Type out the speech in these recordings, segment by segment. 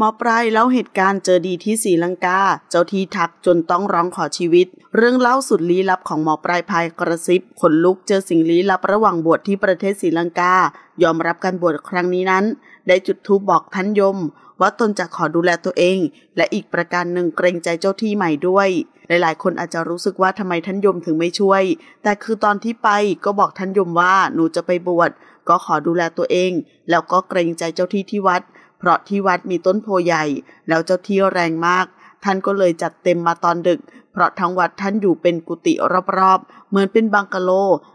หมอปลายเล่าเหตุการณ์เจอดีที่ศรีลังกา เจ้าที่ทักจนต้องร้องขอชีวิต เรื่องเล่าสุดลี้ลับของหมอปลายพายกระซิบขนลุกเจอสิ่งลี้ลับระหว่างบวชที่ประเทศศรีลังกา ยอมรับการบวชครั้งนี้นั้น ได้จุดธูปบอกท่านยม ว่าตนจะขอดูแลตัวเอง และอีกประการหนึ่งเกรงใจเจ้าที่ใหม่ด้วย หลายๆ คนอาจจะรู้สึกว่าทำไมท่านยมถึงไม่ช่วย แต่คือตอนที่ไปก็บอกท่านยมว่าหนูจะไปบวชก็ขอดูแลตัวเอง แล้วก็เกรงใจเจ้าที่ที่วัดเพราะที่วัดมีต้นโพใหญ่ แล้วเจ้าที่แรงมาก ท่านก็เลยจัดเต็มมาตอนดึกราะทั้งวัดท่านอยู่เป็นกุฏิรอบๆเหมือนเป็นบังกะโล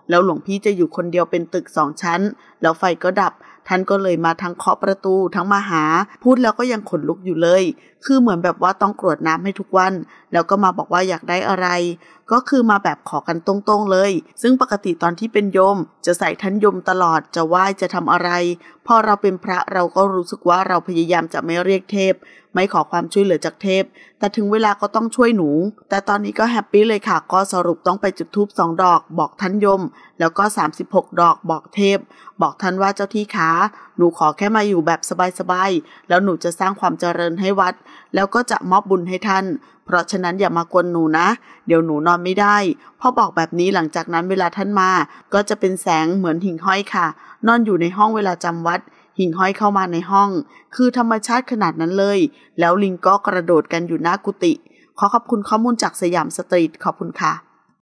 แล้วหลวงพี่จะอยู่คนเดียวเป็นตึกสองชั้นแล้วไฟก็ดับ ท่านก็เลยมาทั้งเคาะประตู ทั้งมาหาพูดแล้วก็ยังขนลุกอยู่เลย คือเหมือนแบบว่าต้องกรวดน้ำให้ทุกวัน แล้วก็มาบอกว่าอยากได้อะไร ก็คือมาแบบขอกันตรงๆเลย ซึ่งปกติตอนที่เป็นโยม จะใส่ท่านโยมตลอดจะไหว้จะทำอะไรพอเราเป็นพระเราก็รู้สึกว่าเราพยายามจะไม่เรียกเทพ ไม่ขอความช่วยเหลือจากเทพ แต่ถึงเวลาก็ต้องช่วยหนูแต่ตอนนี้ก็แฮปปี้เลยค่ะ ก็สรุปต้องไปจุดทูบสองดอกบอกท่านยม แล้วก็ 36 ดอกบอกเทพ บอกท่านว่าเจ้าที่ขาหนูขอแค่มาอยู่แบบสบายๆ แล้วหนูจะสร้างความเจริญให้วัด แล้วก็จะมอบบุญให้ท่าน เพราะฉะนั้นอย่ามากวนหนูนะ เดี๋ยวหนูนอนไม่ได้ พ่อบอกแบบนี้หลังจากนั้นเวลาท่านมา ก็จะเป็นแสงเหมือนหิ่งห้อยค่ะ นอนอยู่ในห้องเวลาจำวัด หิ่งห้อยเข้ามาในห้อง คือธรรมชาติขนาดนั้นเลย แล้วลิงก็กระโดดกันอยู่หน้ากุฏิขอขอบคุณข้อมูลจากสยามสตรีทขอบคุณค่ะ